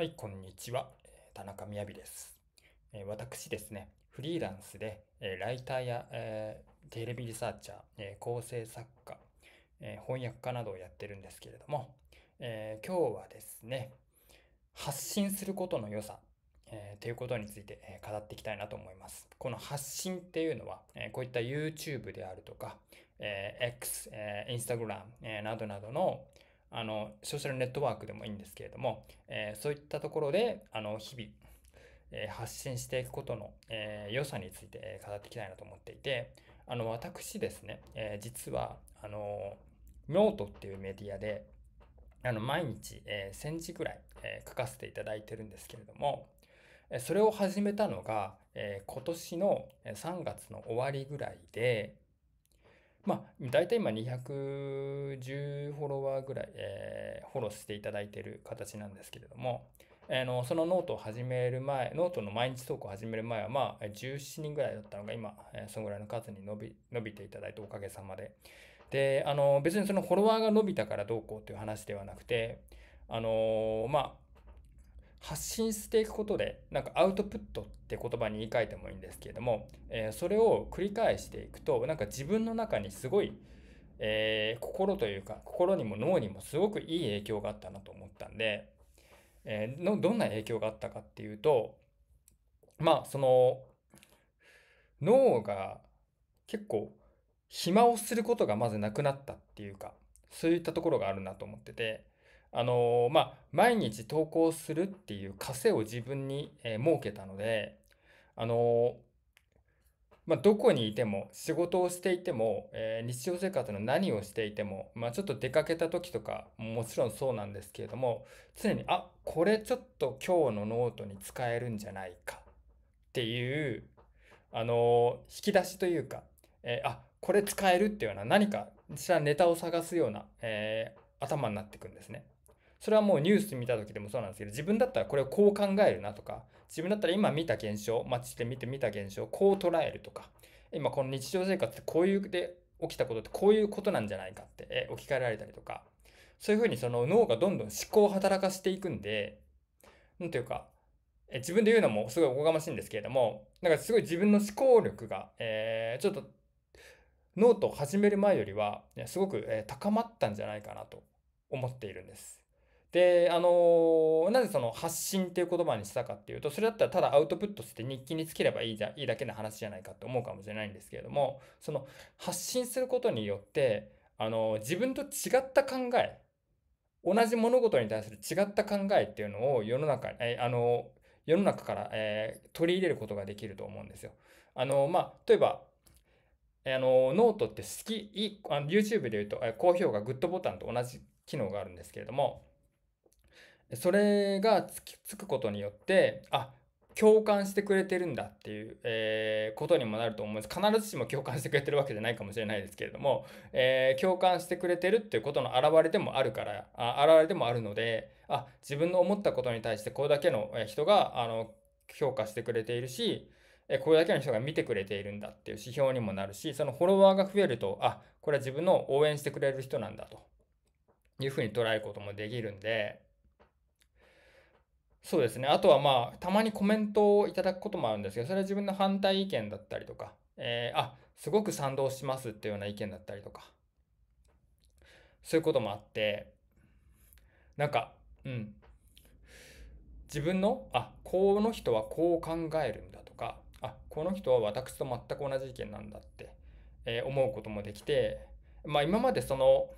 はい、こんにちは。田中みやびです。私ですね、フリーランスで、ライターや、えテレビリサーチャー、構成作家、翻訳家などをやってるんですけれども、え今日はですね、発信することの良さ、えということについて、え語っていきたいなと思います。この発信っていうのは、えこういった YouTube であるとか、え X、え Instagram、えなどなどの、あの、ソーシャルネットワークでもいいんですけれども、えー、そういったところで、あの、日々、発信していくことの、良さについて語っていきたいなと思っていて、あの、私ですね、実は、あの、ノートっていうメディアで、あの、毎日、1000字ぐらい、書かせていただいてるんですけれども、それを始めたのが、今年の3月の終わりぐらいで、まあ、大体今210フォロワーぐらい、えー、フォローしていただいている形なんですけれども、あのそのノートを始める前、ノートの毎日投稿を始める前は、まあ、17人ぐらいだったのが、今、えー、そのぐらいの数に伸び伸びていただいて、おかげさまで。で、あの別にそのフォロワーが伸びたからどうこうという話ではなくて、あのまあ、発信していくことで、なんかアウトプットって言葉に言い換えてもいいんですけれども、えー、それを繰り返していくと、なんか自分の中にすごい、えー、心というか、心にも脳にもすごくいい影響があったなと思ったんで、えー、のどんな影響があったかっていうと、まあ、その、脳が結構暇をすることがまずなくなったっていうか、そういったところがあるなと思ってて、あのまあ、毎日投稿するっていう枷を自分に、えー、設けたので、あのまあ、どこにいても仕事をしていても、えー、日常生活の何をしていても、まあ、ちょっと出かけた時とかもちろんそうなんですけれども常にあこれちょっと今日のノートに使えるんじゃないかっていうあの引き出しというか、えー、あこれ使えるっていうような何か実はネタを探すような、えー、頭になっていくんですね。それはもうニュース見た時でもそうなんですけど、自分だったらこれをこう考えるなとか、自分だったら今見た現象、街で見て見た現象、こう捉えるとか、今この日常生活ってこういうで起きたことってこういうことなんじゃないかって置き換えられたりとか、そういうふうにその脳がどんどん思考を働かしていくんで、何んていうか、え自分で言うのもすごいおこがましいんですけれども、なんかすごい自分の思考力が、えー、ちょっとノートを始める前よりは、すごく、え高まったんじゃないかなと思っているんです。で、あのー、なぜその発信っていう言葉にしたかっていうと、それだったらただアウトプットして日記につければいいじゃいいだけの話じゃないかって思うかもしれないんですけれども、その発信することによって、あのー、自分と違った考え、同じ物事に対する違った考えっていうのを世の中、えー、あの世の中から、え取り入れることができると思うんですよ。あのまあ、例えば、あのノートって好き、いいあの YouTube で言うと、え高評価、グッドボタンと同じ機能があるんですけれども、それがつきつくことによってあ共感してくれてるんだっていう、えー、ことにもなると思います。必ずしも共感してくれてるわけじゃないかもしれないですけれども、えー、共感してくれてるっていうことの表れでもあるから、あ表れでもあるので、あ、自分の思ったことに対してこれだけの人が、あの、評価してくれているし、えこれだけの人が見てくれているんだっていう指標にもなるし、そのフォロワーが増えると、あ、これは自分の応援してくれる人なんだというふうに捉えることもできるんで、そうですね。あとはまあ、たまにコメントをいただくこともあるんですけど、それは自分の反対意見だったりとか、えー、あ、すごく賛同しますっていうような意見だったりとか、そういうこともあって、なんか、うん。自分の、あ、この人はこう考えるんだとか、あ、この人は私と全く同じ意見なんだって、えー、思うこともできて、まあ今までその、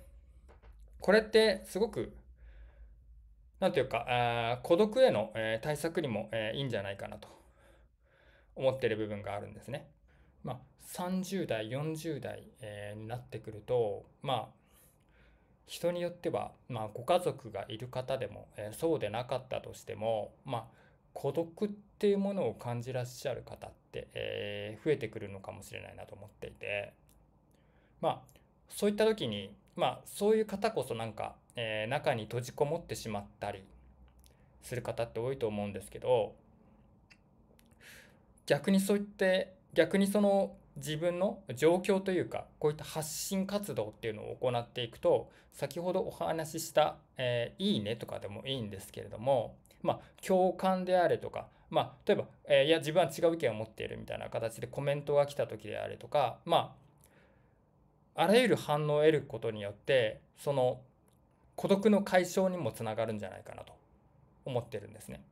これってすごくなんていうか、あ孤独への、え対策にも、えいいんじゃないかなと思ってる部分があるんですね。まあ、30代、40代、えになってくると、まあ、人によっては、まあ、ご家族がいる方でも、えそうでなかったとしても、まあ、孤独っていうものを感じらっしゃる方って、え増えてくるのかもしれないなと思っていてまあそういった時にまあそういう方こそなんかえー、中に閉じこもってしまったりする方って多いと思うんですけど逆にそう言って逆にその自分の状況というかこういった発信活動っていうのを行っていくと先ほどお話しした「えー、いいね」とかでもいいんですけれどもまあ共感であれとかまあ例えば、えー、いや自分は違う意見を持っているみたいな形でコメントが来た時であれとかまああらゆる反応を得ることによってその孤独の解消にもつながるんじゃないかなと思ってるんですね。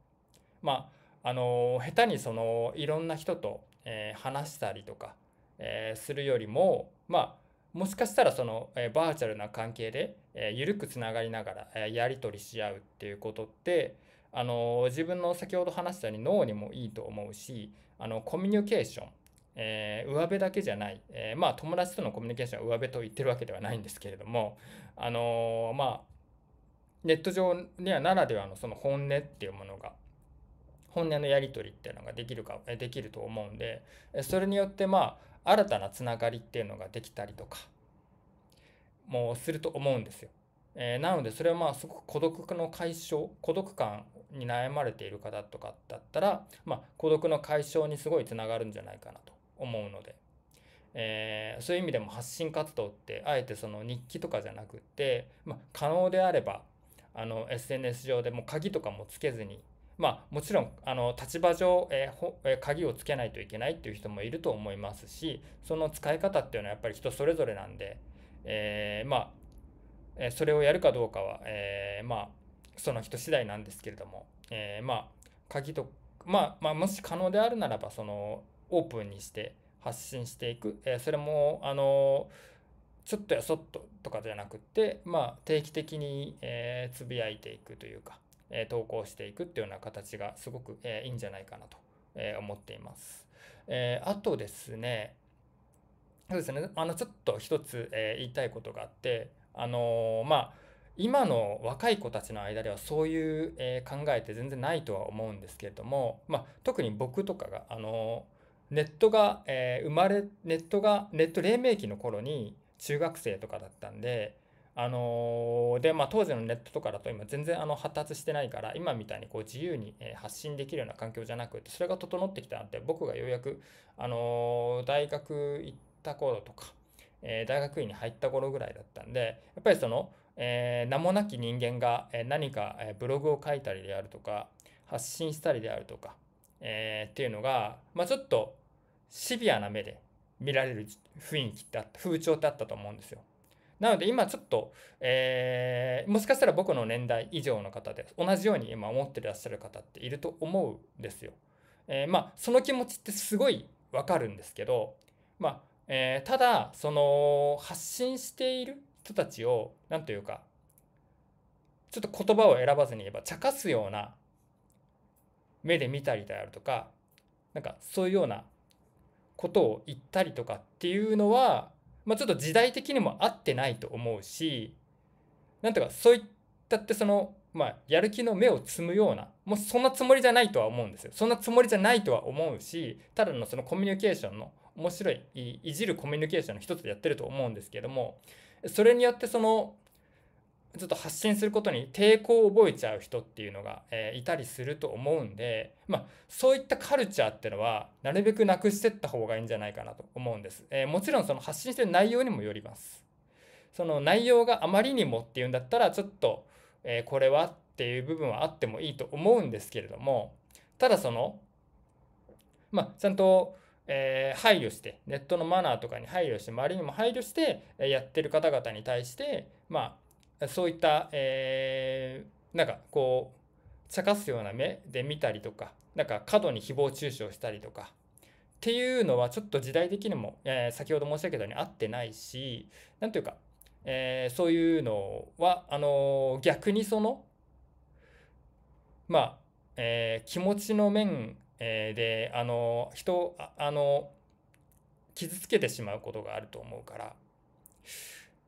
まあ、あの下手にそのいろんな人と、えー、話したりとか、えー、するよりも、まあ、もしかしたらその、えー、バーチャルな関係で、えー、緩くつながりながら、えー、やり取りし合うっていうことってあの自分の先ほど話したように脳にもいいと思うしあのコミュニケーション、えー、上辺だけじゃない、えー、まあ友達とのコミュニケーションは上辺と言ってるわけではないんですけれどもあのまあネット上にはならではのその本音っていうものが本音のやり取りっていうのができるかできると思うんでそれによってまあ新たなつながりっていうのができたりとかもうすると思うんですよ。えー、なのでそれはまあすごく孤独の解消孤独感に悩まれている方とかだったら、まあ、孤独の解消にすごいつながるんじゃないかなと思うので、えー、そういう意味でも発信活動ってあえてその日記とかじゃなくって、まあ、可能であればあの SNS 上でも鍵とかもつけずにまあ、もちろんあの立場上、えーほえー、鍵をつけないといけないっていう人もいると思いますしその使い方っていうのはやっぱり人それぞれなんで、えー、まあ、えそれをやるかどうかは、えまあ、その人次第なんですけれども、えまあ、鍵と、まあ、まあ、もし可能であるならばそのオープンにして発信していく、えそれもあのーちょっとやそっととかじゃなくて、まあ、定期的に、えー、つぶやいていくというか、えー、投稿していくっていうような形がすごく、えー、いいんじゃないかなと、えー、思っています。えー、あとですね、そうですね、あのちょっと一つ、えー、言いたいことがあって、あのー、まあ、今の若い子たちの間ではそういう、え考えって全然ないとは思うんですけれども、まあ、特に僕とかが、あのネットが、えー、生まれネットがネット黎明期の頃に、中学生とかだったんで、あのー、で、まあ、当時のネットとかだと今全然あの発達してないから今みたいにこう自由に発信できるような環境じゃなくてそれが整ってきたので僕がようやく、あのー、大学行った頃とか、えー、大学院に入った頃ぐらいだったんでやっぱりその、え名もなき人間が何かブログを書いたりであるとか発信したりであるとか、えっていうのが、まあ、ちょっとシビアな目で見られる雰囲気ってあった、風潮ってあったと思うんですよ。なので今ちょっと、えー、もしかしたら僕の年代以上の方で同じように今思ってらっしゃる方っていると思うんですよ。えー、まあその気持ちってすごいわかるんですけど、まあえー、ただその発信している人たちを何というかちょっと言葉を選ばずに言えば茶化すような目で見たりであるとかなんかそういうようなことを言ったりとかっていうのは、まあ、ちょっと時代的にも合ってないと思うしなんとかそういったってその、まあ、やる気の芽を摘むようなもうそんなつもりじゃないとは思うんですよそんなつもりじゃないとは思うしただのそのコミュニケーションの面白いいじるコミュニケーションの一つでやってると思うんですけどもそれによってそのちょっと発信することに抵抗を覚えちゃう人っていうのが、えー、いたりすると思うんで、まあ、そういったカルチャーってのはなるべくなくしてった方がいいんじゃないかなと思うんです。えー、もちろんその発信してる内容にもよります。その内容があまりにもっていうんだったらちょっと、えー、これはっていう部分はあってもいいと思うんですけれどもただそのまあちゃんとえー、配慮してネットのマナーとかに配慮して周りにも配慮してやってる方々に対してまあそういった、えー、なんかこう、茶化すような目で見たりとか、なんか過度に誹謗中傷したりとか、っていうのはちょっと時代的にも、えー、先ほど申し上げたように合ってないし、なんていうか、えー、そういうのは、あのー、逆にその、まあ、えー、気持ちの面、えで、あの人、あの傷つけてしまうことがあると思うから、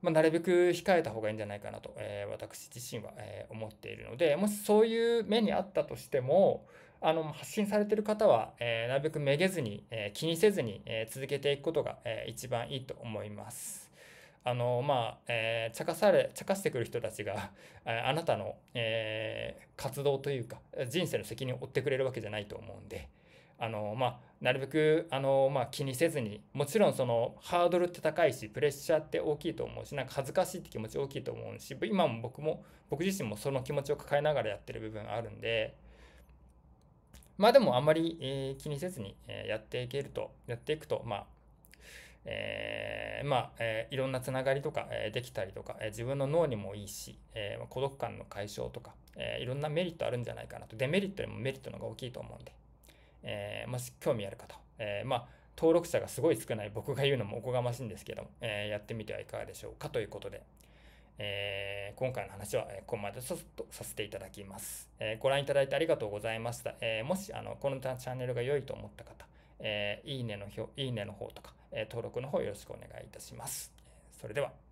まあ、なるべく控えた方がいいんじゃないかなと、えー、私自身は、えー、思っているので、もしそういう目にあったとしても、あの発信されてる方は、えー、なるべくめげずに、え気にせずに、え続けていくことが、えー、一番いいと思います。あのまあ、えー、茶化され茶化してくる人たちが あなたの、え活動というか人生の責任を負ってくれるわけじゃないと思うんで。あのまあ、なるべくあの、まあ、気にせずにもちろんそのハードルって高いしプレッシャーって大きいと思うしなんか恥ずかしいって気持ち大きいと思うし今も僕も僕自身もその気持ちを抱えながらやってる部分あるんでまあでもあんまり、えー、気にせずに、えー、やっていけるとやっていくとまあえー、まあ、えー、いろんなつながりとか、えー、できたりとか、え自分の脳にもいいし、え孤独感の解消とか、えいろんなメリットあるんじゃないかなとデメリットよりもメリットの方が大きいと思うんでえー、もし興味ある方、えー、まあ、登録者がすごい少ない僕が言うのもおこがましいんですけども、えー、やってみてはいかがでしょうかということで、えー、今回の話はここまでとさせていただきます、えー、ご覧いただいてありがとうございました。えー、もしあのこのチャンネルが良いと思った方、えいいねの表、いいねの方とか、え登録の方よろしくお願いいたします。それでは。